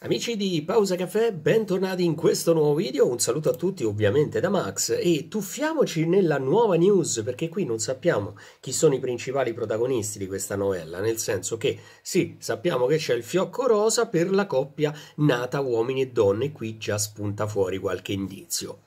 Amici di Pausa Caffè, bentornati in questo nuovo video, un saluto a tutti ovviamente da Max e tuffiamoci nella nuova news perché qui non sappiamo chi sono i principali protagonisti di questa novella, nel senso che sì, sappiamo che c'è il fiocco rosa per la coppia nata uomini e donne e qui già spunta fuori qualche indizio.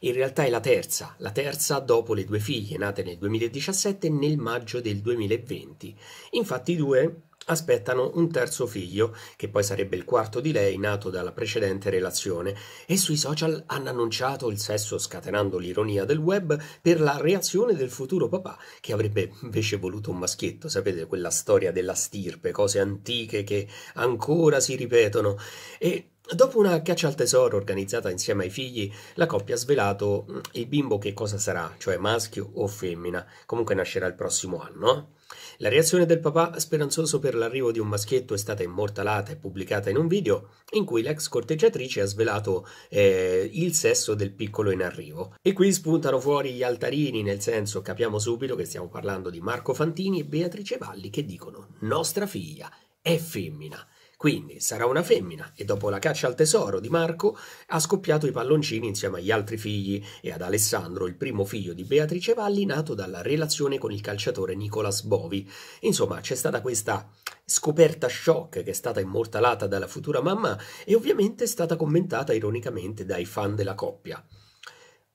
In realtà è la terza, la terza dopo le due figlie nate nel 2017 e nel maggio del 2020. Infatti i due aspettano un terzo figlio, che poi sarebbe il quarto di lei, nato dalla precedente relazione, e sui social hanno annunciato il sesso scatenando l'ironia del web per la reazione del futuro papà, che avrebbe invece voluto un maschietto, sapete quella storia della stirpe, cose antiche che ancora si ripetono, e Dopo una caccia al tesoro organizzata insieme ai figli, la coppia ha svelato mm, il bimbo che cosa sarà, cioè maschio o femmina, comunque nascerà il prossimo anno. La reazione del papà, speranzoso per l'arrivo di un maschietto, è stata immortalata e pubblicata in un video in cui l'ex corteggiatrice ha svelato eh, il sesso del piccolo in arrivo. E qui spuntano fuori gli altarini, nel senso capiamo subito che stiamo parlando di Marco Fantini e Beatrice Valli che dicono nostra figlia è femmina. Quindi sarà una femmina e dopo la caccia al tesoro di Marco ha scoppiato i palloncini insieme agli altri figli e ad Alessandro, il primo figlio di Beatrice Valli, nato dalla relazione con il calciatore Nicolas Bovi. Insomma, c'è stata questa scoperta shock che è stata immortalata dalla futura mamma e ovviamente è stata commentata ironicamente dai fan della coppia.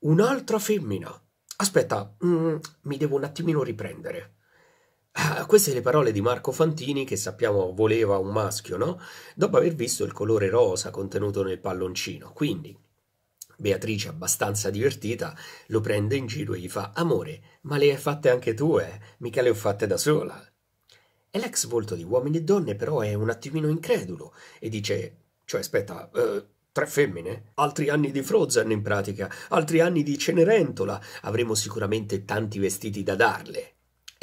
Un'altra femmina. Aspetta, mm, mi devo un attimino riprendere. Ah, queste le parole di Marco Fantini che sappiamo voleva un maschio, no? Dopo aver visto il colore rosa contenuto nel palloncino. Quindi Beatrice, abbastanza divertita, lo prende in giro e gli fa Amore, ma le hai fatte anche tu, eh? Mica le ho fatte da sola. E l'ex volto di Uomini e Donne però è un attimino incredulo e dice Cioè, aspetta, eh, tre femmine? Altri anni di Frozen in pratica, altri anni di Cenerentola, avremo sicuramente tanti vestiti da darle.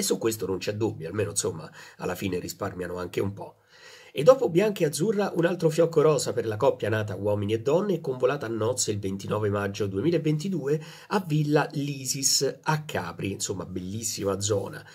E su questo non c'è dubbio, almeno insomma, alla fine risparmiano anche un po'. E dopo Bianca e Azzurra un altro fiocco rosa per la coppia nata uomini e donne convolata a nozze il 29 maggio 2022 a Villa Lisis a Capri, insomma bellissima zona.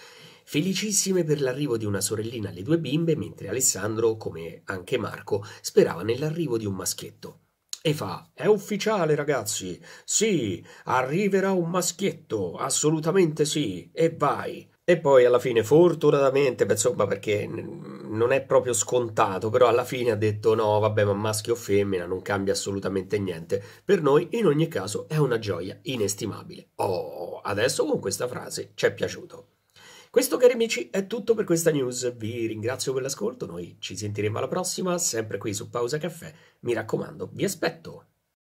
Felicissime per l'arrivo di una sorellina alle due bimbe, mentre Alessandro, come anche Marco, sperava nell'arrivo di un maschietto. E fa: È ufficiale, ragazzi! Sì, arriverà un maschietto! Assolutamente sì! E vai! E poi alla fine, fortunatamente, insomma, perché non è proprio scontato, però alla fine ha detto no, vabbè, ma maschio o femmina non cambia assolutamente niente. Per noi, in ogni caso, è una gioia inestimabile. Oh, adesso con questa frase ci è piaciuto. Questo, cari amici, è tutto per questa news. Vi ringrazio per l'ascolto, noi ci sentiremo alla prossima, sempre qui su Pausa Caffè. Mi raccomando, vi aspetto.